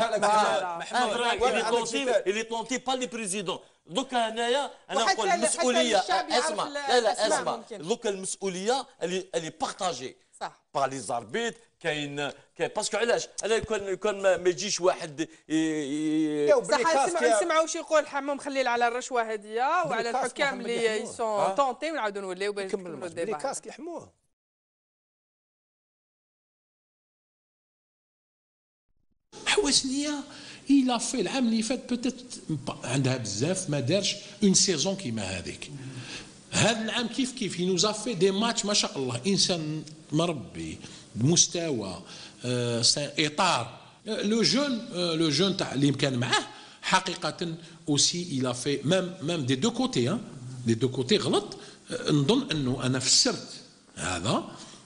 محمود اللي طونتي با لي بريزيدون دوكا هنايا انا نقول المسؤوليه اسمع لا لا اسمع دوكا المسؤوليه اللي اللي بارتاجي صح با لي زاربيت كاين كاين باسكو علاش انا كون كون ما يجيش واحد صح نسمعوا شي يقول حمام خليل على الرشوه هذه وعلى الحكام اللي سون طونتي ونعاودوا نوليو باش نكملوا الديبا كاسك يحموه حواسنيه il في العام اللي فات peut عندها بزاف ما دارش اون سيزون كيما هذيك هذا العام كيف كيف ينوزا في دي ماتش ما شاء الله انسان مربي بمستوى آه اطار لو جون لو جون تاع اللي كان معاه حقيقه اوسي الى في ميم ميم دي دو كوتي ها دي دو كوتي غلط نظن انه انا فسرت هذا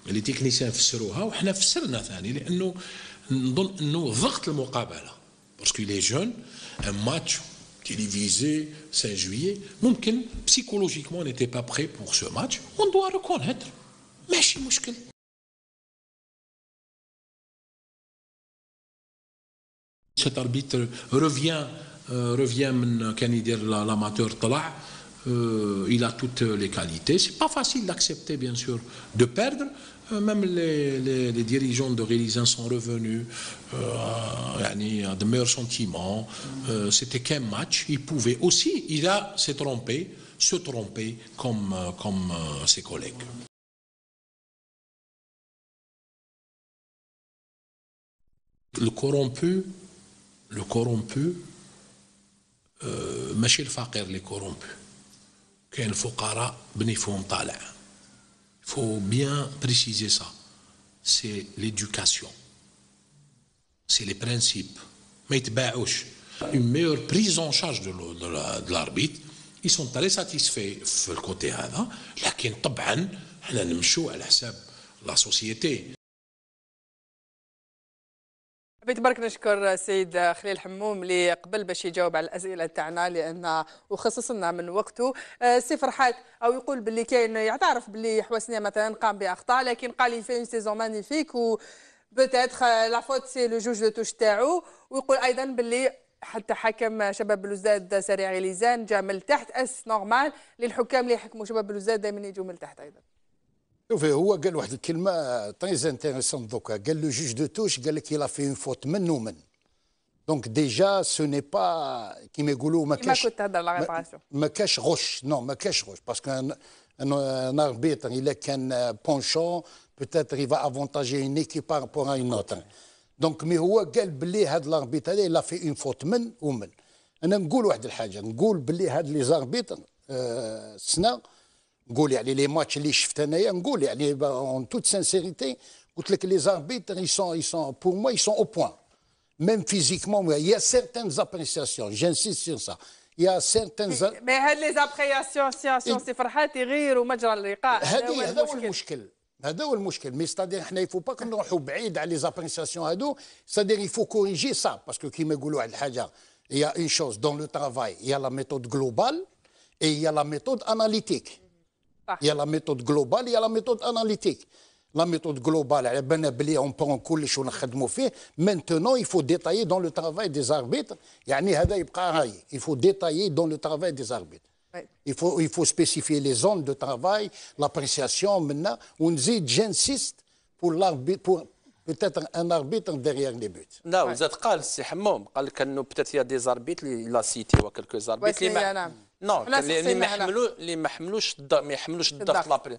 اللي تكنيسيان فسروها وحنا فسرنا ثاني لانه نظن انه ضغط المقابله parce qu'il est jeune, un match télévisé 5 juillet, mumkin, psychologiquement, n'était pas prêt pour ce match. On doit reconnaître. Mais c'est Cet arbitre revient, euh, revient euh, l'amateur Tala. Euh, il a toutes les qualités. Ce n'est pas facile d'accepter, bien sûr, de perdre, euh, même les, dirigeants de religion sont revenus euh, à de meilleurs sentiments. Euh, c'était qu'un match. Il pouvait aussi, il a se trompé, se tromper comme, ses collègues. Le corrompu, le corrompu, Michel الفقير les corrompus, il faut bien préciser ça. C'est l'éducation. C'est les principes. Mais Une meilleure prise en charge de l'arbitre. Ils sont très satisfaits sur le côté là. طبعا نمشوا على la société. بتبارك نشكر السيد خليل حموم اللي قبل باش يجاوب على الاسئله تاعنا لان وخصص لنا من وقته السي آه، فرحات او يقول باللي كاين يعترف باللي حوسنا مثلا قام باخطاء لكن قال لي فين سيزون مانيفيك و بتاتخ لا فوت سي لو جوج دو توش تاعو ويقول ايضا باللي حتى حكم شباب بلوزداد سريع ليزان جا من تحت اس نورمال للحكام اللي يحكموا شباب بلوزداد دائما يجوا من تحت ايضا شوف هو قال واحد الكلمه تري انتيريسون دوكا قال لو جوج دو توش قال لك يلا في اون فوت من ومن دونك ديجا سو ني با كيما يقولوا ما كاش ما كاش غش نو ما كاش غش باسكو ان اربيتر الا كان بونشون بوتيتر يفا افونتاجي اون ايكيب بارابور اون اوتر دونك مي هو قال بلي هاد الاربيت هذا لا في اون فوت من ومن انا نقول واحد الحاجه نقول بلي هاد لي زاربيتر السنه آه les matchs hein, ben, en toute sincérité les arbitres pour moi ils sont au point même physiquement mais il y a certaines appréciations j'insiste sur ça il y a certaines mais les appréciations c'est c'est à faut les appréciations faut corriger ça parce que il y a une chose dans le travail il y a la méthode globale et il y a la méthode analytique il y a la méthode globale, il y a la méthode analytique. La méthode globale, on prend tout les choses fait. Maintenant, il faut détailler dans le travail des arbitres. Il faut détailler dans le travail des arbitres. Il faut, il faut spécifier les zones de travail, l'appréciation. Maintenant, on dit j'insiste pour l'arbitre, peut-être un arbitre derrière les buts. Non, vous êtes calme, c'est Hammam. Peut-être il y a des arbitres, il a cité quelques arbitres. نو اللي ما يحملوش اللي ما يحملوش ما يحملوش الضغط لابري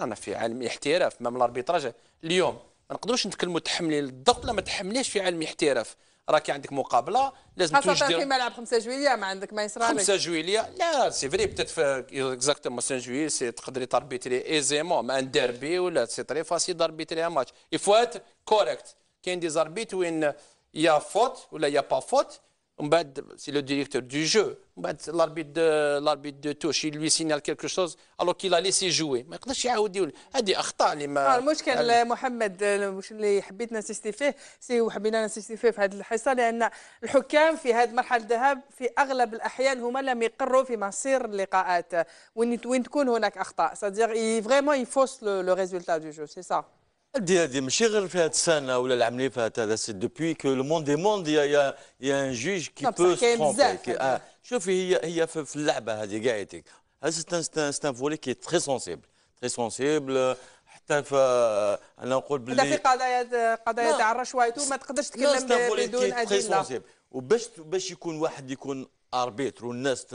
رانا في عالم احتراف ما لاربيتراج اليوم ما نقدروش نتكلموا تحملي الضغط لا ما تحمليش في عالم احتراف راكي عندك مقابله لازم تجي خاصه في ملعب 5 جويليه ما عندك ما يصرالك 5 جويليه لا سي فري بتات اكزاكتومون 5 جويليا سي تقدري تاربيتري ايزيمون مع ان ديربي ولا سي تري فاسيل تربيتري ان ماتش يفوات كوريكت كاين دي زاربيت وين يا فوت ولا يا با فوت بعد سي لو ديريكتور دو جو jeu. بعد de, l'arbitre de touche, il لوي signale quelque شوز alors qu'il a laissé jouer. ما يقدرش يعاود يقول هذه اخطاء اللي ما المشكل محمد اللي حبيت نسيستي فيه سي وحبينا نسيستي فيه في هذه الحصه لان الحكام في هذه المرحله الذهاب في اغلب الاحيان هما لم يقروا في مصير اللقاءات وين وين تكون هناك اخطاء سادير فريمون يفوس لو ريزولتا دو جو سي سا هذه هذه ماشي غير في هذه السنه ولا العام اللي فات هذا سي دوبوي كو لو موند دي موند يا يا ان جوج كي بو ترومبي شوفي هي هي في اللعبه هذه كاع يديك سي ان فولي كي تري سونسيبل تري سونسيبل حتى في انا نقول باللي في قضايا قضايا تاع الرشوه ما تقدرش تكلم بدون ادله وباش باش يكون واحد يكون اربيتر والناس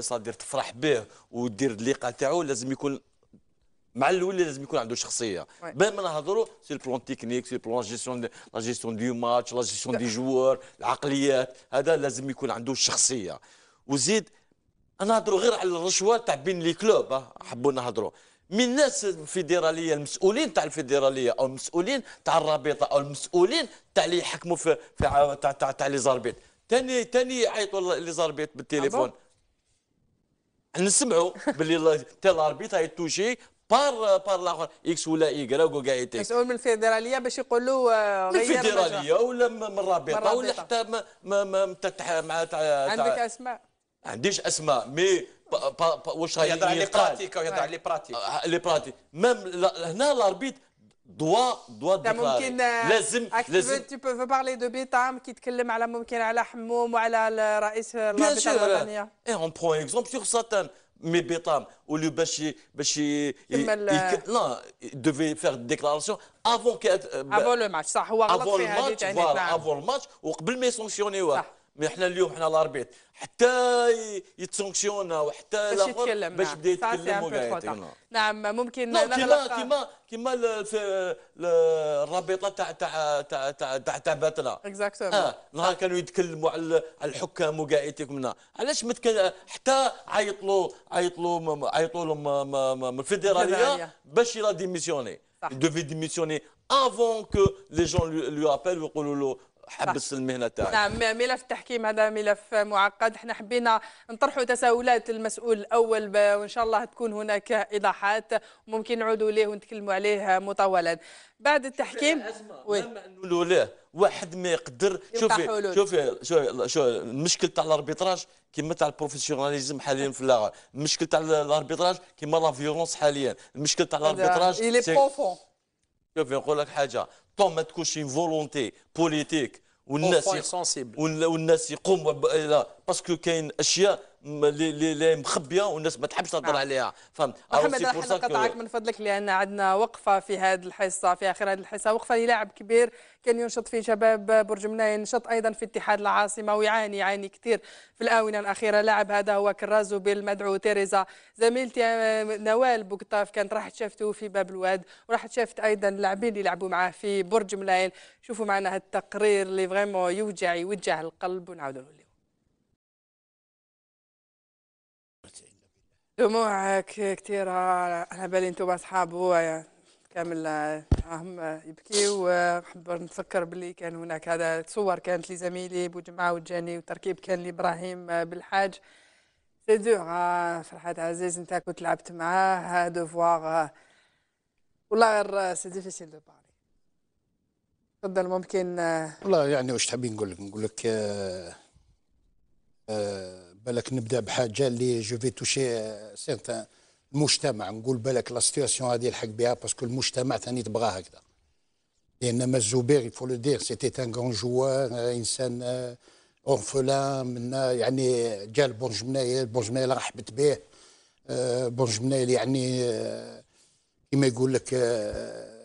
صادير تفرح به ودير اللقاء تاعو لازم يكون مع الاولى لازم يكون عنده شخصيه بين ما نهضروا سير بلون تكنيك سير بلون جيستيون لا جيستيون دي ماتش لا جيستيون دي جوار العقليات هذا لازم يكون عنده شخصيه وزيد نهضروا غير على الرشوه تاع بين لي كلوب آه، حبوا نهضروا من الناس الفيدراليه المسؤولين تاع الفيدراليه او المسؤولين تاع الرابطه او المسؤولين تاع اللي يحكموا في تاع تاع تاع لي زاربيت ثاني ثاني يعيطوا لي زاربيت بالتليفون ah نسمعوا باللي تاع الاربيت هاي توشي بار بار لاخر اكس ولا اي ايكراك وكاع تي مسؤول من الفيدراليه باش يقولوا euh, غير من الفيدراليه ولا من الرابطه ولا حتى ما ما ما مع عندك اسماء عنديش اسماء مي واش يهضر على لي براتيك يهضر على لي براتيك آه، لي براتيك ميم هنا الاربيت دوا دوا ممكن آه، لازم لازم tu بو بارلي دو بيتام كي تكلم على ممكن على حموم وعلى الرئيس الرابطه الوطنيه ايه اون برون اكزومبل سور ساتان mais Bétam, au lieu Bachi, Bachi, non, il devait faire une déclaration avant qu'elle. Avant le match, ça, avant le match, avant le match, ou avant le match, mais احنا اليوم احنا الاربيت حتى يتسونكسيونا وحتى باش يتكلم باش بدا يتكلم نعم ممكن كيما كيما كيما الرابطه تاع تاع تاع تاع تاع تباتنا اكزاكتومون اه نهار كانوا يتكلموا على الحكام وكاع يتكلمنا علاش حتى عيط له عيطوا لهم من الفيدراليه باش يلا ديميسيوني دوفي ديميسيوني افون كو لي جون لو ابل ويقولوا له حبس المهنه تاعي نعم ملف التحكيم هذا ملف معقد احنا حبينا نطرحوا تساؤلات المسؤول الاول وان شاء الله تكون هناك ايضاحات ممكن نعودوا ليه ونتكلموا عليه مطولا بعد التحكيم نقولوا له واحد ما يقدر شوفي شوفي شوفي شو المشكل تاع الاربيتراج كيما تاع البروفيسيوناليزم حاليا في اللغه المشكل تاع الاربيتراج كيما لا فيورونس حاليا المشكل تاع الاربيتراج شوفي نقول لك حاجه tant qu'il n'y volonté politique... ou باسكو كاين اشياء اللي مخبيه والناس ما تحبش تهضر نعم. عليها فهمت محمد راح نقطعك من فضلك لان عندنا وقفه في هذه الحصه في اخر هذه الحصه وقفه للاعب كبير كان ينشط في شباب برج منايا ينشط ايضا في اتحاد العاصمه ويعاني يعاني كثير في الاونه الاخيره لاعب هذا هو كرازو بالمدعو تيريزا زميلتي آه، نوال بوكطاف كانت راحت شافته في باب الواد وراحت شافت ايضا اللاعبين اللي لعبوا معاه في برج ملايل شوفوا معنا هالتقرير اللي فريمون يوجع يوجع القلب ونعاودوا دموعك كثيرة على بالي انتم اصحاب هو يعني كامل هم يبكيو نحب نفكر باللي كان هناك هذا تصور كانت لزميلي بوجمعة وجاني وتركيب كان لابراهيم بالحاج سي دور فرحات عزيز انت كنت لعبت معاه فواغ آه، آه. والله غير سي ديفيسيل دو باري تفضل ممكن آه. والله يعني واش تحبين نقول لك نقول لك بالك نبدا بحاجه اللي جو في توشي سيرتان المجتمع نقول بالك لا سيتياسيون هذه الحق بها باسكو المجتمع ثاني تبغاه هكذا لان مازوبير يفو لو دير سيتي ان كون جوار انسان اورفلان منا يعني جا البرج منايل برج منايل رحبت euh, به برج منايل يعني euh، كما يقول لك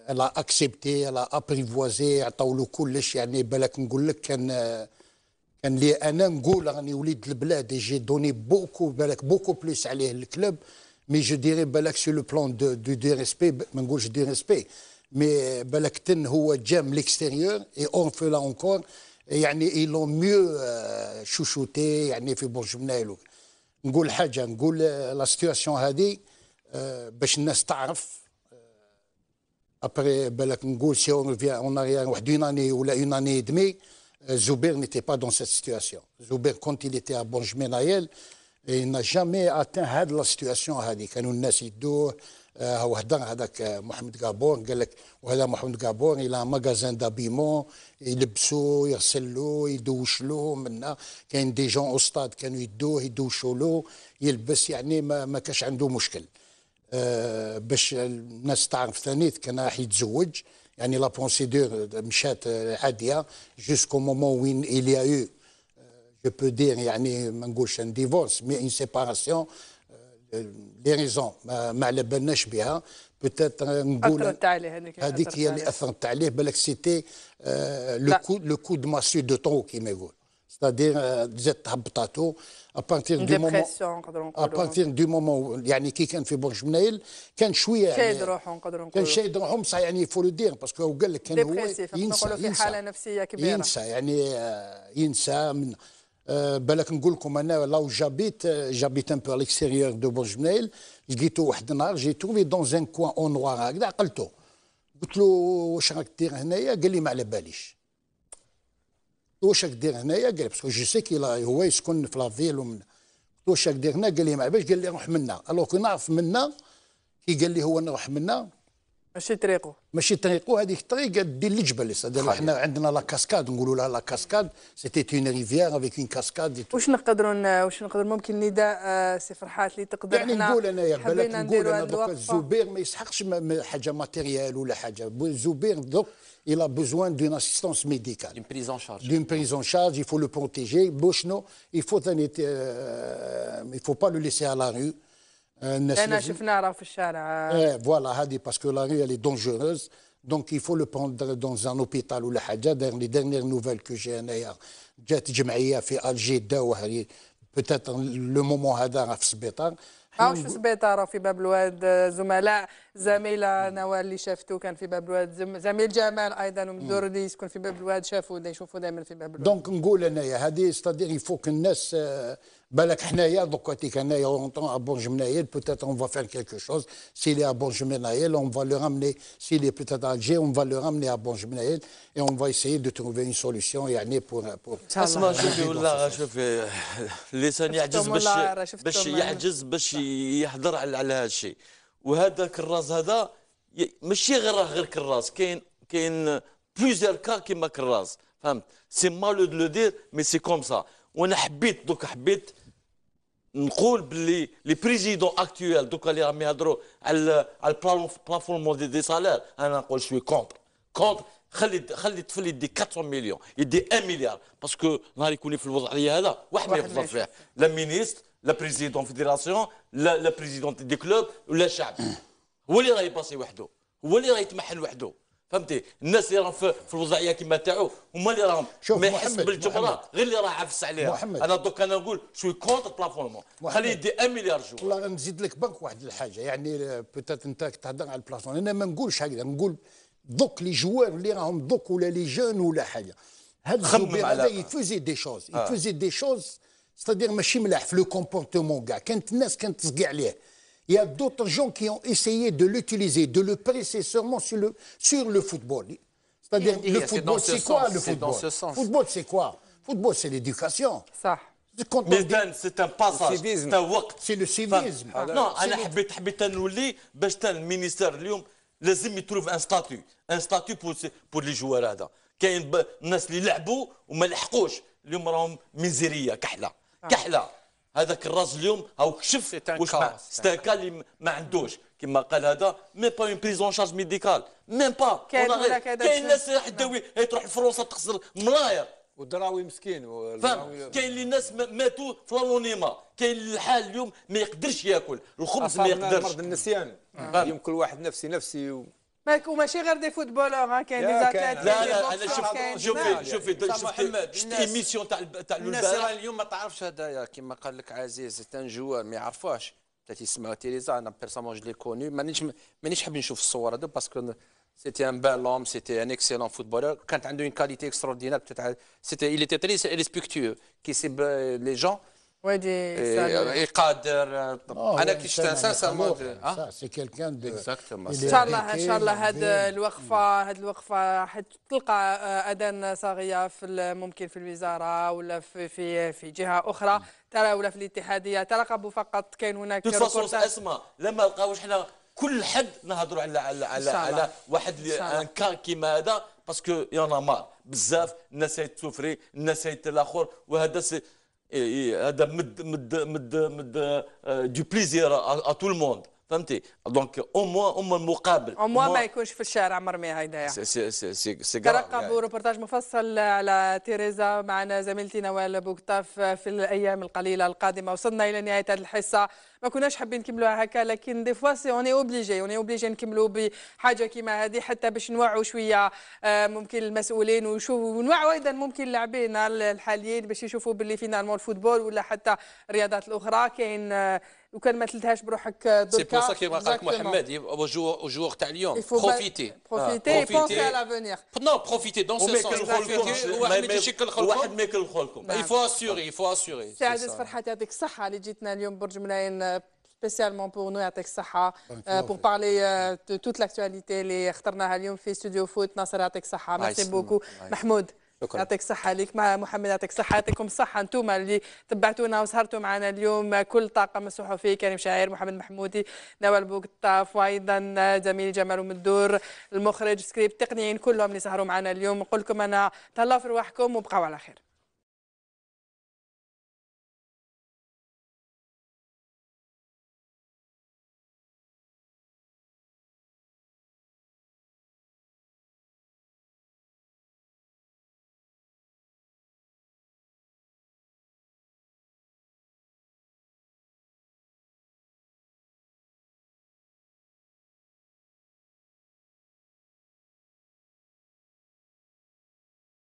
لا اكسبتي لا ابريفوازي عطاولو كلش يعني بالك نقول لك كان euh، كان لي انا نقول راني وليد البلاد جي دوني بوكو بالك بوكو بلوس عليه الكلب مي جو ديري بالك سو لو بلون دو دو دي ريسبي ما نقولش دي ريسبي مي بالك تن هو جا من ليكستيريور اي اون فو لا اونكور يعني اي لون ميو شوشوتي يعني في برج منايل نقول حاجه نقول لا سيتياسيون هذه باش الناس تعرف ابري euh، بالك نقول سي اون اون اريان واحد اون اني ولا اون اني دمي Euh, Zuber n'était pas dans cette situation. Zuber, quand il était à Bonjmenayel, il n'a jamais atteint هذه la situation هذه كانوا الناس يدوه وهدا هذاك محمد قابور قال لك وهذا محمد قابور الى ماغازان دابيمون يلبسوه يغسلوه يدوشلوه منا كاين دي جون اوستاد كانوا يدوه يدوشوا له يلبس يعني ما, ما كاش عنده مشكل باش الناس تعرف ثاني كان راح يتزوج la procédure de michette euh, jusqu'au moment où il y a eu, euh, je peux dire, un divorce, mais une séparation euh, les raisons. Ben peut-être un coup le coup a un talent. de y de trop qui Il c'est-à-dire زادت هبطاته ابارتير دو مومون ابارتير دو مومون يعني كي كان في برج منايل كان شويه يعني شايد روحه نقدروا نقولوا كان شايد روحه بصح يعني فو دير باسكو هو قال لك كان هو ينسى ينسى في حاله نفسيه كبيره ينسى يعني ينسى من بالك نقول لكم انا لا جابيت جابيت ان بو ليكستيريور دو برج منايل لقيته واحد النهار جي توفي دون ان كوان اون نوار هكذا عقلته قلت له واش راك دير هنايا قال لي ما على باليش واش راك دير هنايا قال باسكو جو سي كي هو يسكن في لافيل ومن واش راك دير هنا قال لي ما عباش قال لي روح منا الو كي نعرف منا كي قال لي هو نروح منا ماشي طريقو ماشي طريقو هذيك الطريق دي للجبل حنا عندنا لا كاسكاد نقولوا لها لا كاسكاد سيتي اون ريفيير افيك اون كاسكاد واش نقدروا واش نقدر ممكن نداء آه، سي فرحات اللي تقدر يعني نقول يا بالك نقول انا دوك الزبير ما يسحقش حاجه ماتيريال ولا حاجه الزبير دوك il a besoin d'une assistance médicale. D'une prise en charge. D'une prise en charge, il faut le protéger. Bouchno, il faut euh, il faut pas le laisser à la rue. Euh, eh, voilà, parce que la rue, elle est dangereuse. Donc, il faut le prendre dans un hôpital ou la Les dernières nouvelles que j'ai, Jet Jemaïa fait Alger, peut-être le moment Hadar à ماهوش ثبات راه طيب. في باب الواد آه، زملاء زميله نوال اللي شافته كان في باب الواد زميل جمال ايضا اللي يسكن في باب الواد شافوا دا يشوفوا دائما في باب الواد دونك نقول انايا هذه ستادير يفوك الناس آه، بالك حنايا دوكا تيك هنايا اونطون بورج منايل بوتيت اون فوا فير كيلكو شوز سي لي ا بورج منايل اون فا لو رامني سي لي بوتيت الجي اون فا لو رامني ابون جمنايل اي اون فا ايسيي دو تروفي اون سوليسيون يعني بور بور اسمع شوفي والله شوفي سان يعجز باش باش يعجز باش يحضر على على هذا الشيء وهذا الراس هذا ماشي غير راه غير كراس كاين كاين بليزيور كا كيما كراس فهمت سي مالو دو لو دير مي سي كوم سا وانا حبيت دوك حبيت نقول باللي لي بريزيدون اكتويل دوكا اللي راهم يهضروا على على البلافورمون دي, دي سالير انا نقول شوي كونتر كونتر خلي خلي الطفل يدي 400 مليون يدي 1 مليار باسكو نهار يكون في الوضعيه هذا واحد ما يقدر فيه لا مينيستر لا بريزيدون فيدراسيون لا لا بريزيدون دي كلوب ولا شعب هو اللي راه يباسي وحده هو اللي راه يتمحل وحده فهمتي الناس اللي راهم في الوضعيه كما تاعو هما اللي راهم ما يحس بالجمهور غير اللي راه عفس عليها محمد. انا دوك انا نقول شوي كونتر بلافونمون خليه يدي 1 مليار جو والله نزيد لك بنك واحد الحاجه يعني بوتيت آه، انت تهضر على البلافون انا ما نقولش هكذا نقول دوك لي جوار اللي راهم دوك ولا لي جون ولا حاجه هاد الزبير هذا يفوزي دي شوز يفوزي دي شوز ستادير ماشي ملاح في لو كومبورتمون كاع كانت الناس كانت تسقي عليه Il y a d'autres gens qui ont essayé de l'utiliser, de le presser seulement sur le, sur le football. C'est-à-dire, le football, c'est quoi le football Football, c'est quoi Football, c'est l'éducation. Ça. Mais c'est un passage, c'est un work. C'est le civisme. Ah, non, on a habité nous lire, parce que le ministère, un statut pour لازم joueurs-là. ستاتي ان ستاتي بور بور لي جوار هذا كاين الناس اللي لعبوا ont لحقوش اليوم راهم ميزيريه كحله كحله هذاك الراس اليوم هاو كشف واش سيت اللي ما عندوش كما قال هذا ميم با اون بريزون شارج ميديكال ميم با كاين الناس راح الدواوي تروح لفرنسا تخسر ملاير والدراوي مسكين فهم كاين اللي الناس ماتوا في الانونيما كاين الحال اليوم ما يقدرش ياكل الخبز ما يقدرش مرض النسيان اليوم كل واحد نفسي نفسي و... وماشي غير دي فوتبولور ها كاين دي اتليت لا لا انا شوف شوفي شوفي محمد شفت ايميسيون تاع تاع الناس اليوم ما تعرفش هذايا كيما قال لك عزيز تان جوار ما يعرفوهاش بلاتي يسمعوا تيريزا انا بيرسوناج لي كوني مانيش مانيش حاب نشوف الصور هذا باسكو C'était un bel homme, c'était un excellent footballeur. Quand il a une qualité extraordinaire, il était très respectueux. Les gens, وادي إيه، يعني إيه، قادر آه، آه، انا يعني كي شفت انسان آه. سي كيلكان دو ان شاء الله ان شاء الله هذه الوقفه هذه الوقفه راح تلقى اذان صاغيه في ممكن في الوزاره ولا في في, في جهه اخرى ترى ولا في الاتحاديه ترقبوا فقط كاين هناك اسماء لما لقاوش حنا كل حد نهضروا على على على, على واحد ان كان كيما هذا باسكو يانا مار بزاف الناس تسوفري الناس يتلاخر وهذا إيه، إيه، هذا مد مد مد مد دو بليزير ا تو لو موند فهمتي دونك او موا ام المقابل او موا ما يكونش في الشارع مرمي هيدا يعني ترقبوا يعني. ريبورتاج مفصل على تيريزا معنا زميلتي نوال بوكطاف في الايام القليله القادمه وصلنا الى نهايه هذه الحصه ما كناش حابين نكملوها هكا لكن دي فوا سي اوني اوبليجي اوني اوبليجي نكملوا بحاجه كيما هذه حتى باش نوعوا شويه آه، ممكن المسؤولين ونشوفوا ونوعوا ايضا ممكن اللاعبين الحاليين باش يشوفوا باللي فينالمون الفوتبول ولا حتى الرياضات الاخرى كاين آه، لو كان ما تلتهاش بروحك دركا سي بوسا سا كيما قالك محمد جوغ تاع اليوم بروفيتي بروفيتي بونسي على لافونيغ نو بروفيتي دون سي سونس واحد ما يشكل واحد ما يكلخو لكم يفو اسيوري يفو اسيوري سي عزيز فرحات يعطيك الصحه اللي جيتنا اليوم برج ملاين spécialement pour nous, يعطيك Saha, euh, pour parler لاكتواليتي euh, de toute l'actualité. Les استوديو فوت ناصر يعطيك الصحة ميرسي بوكو محمود Merci beaucoup. Mahmoud. شكرا يعطيك الصحة ليك مع محمد يعطيك الصحة يعطيكم الصحة أنتم اللي تبعتونا وسهرتوا معنا اليوم كل طاقم الصحفي كريم شاعر محمد محمودي نوال بوكتاف وأيضا زميلي جمال الدور المخرج سكريب التقنيين كلهم اللي سهروا معنا اليوم نقول لكم أنا تهلاو في رواحكم وبقاو على خير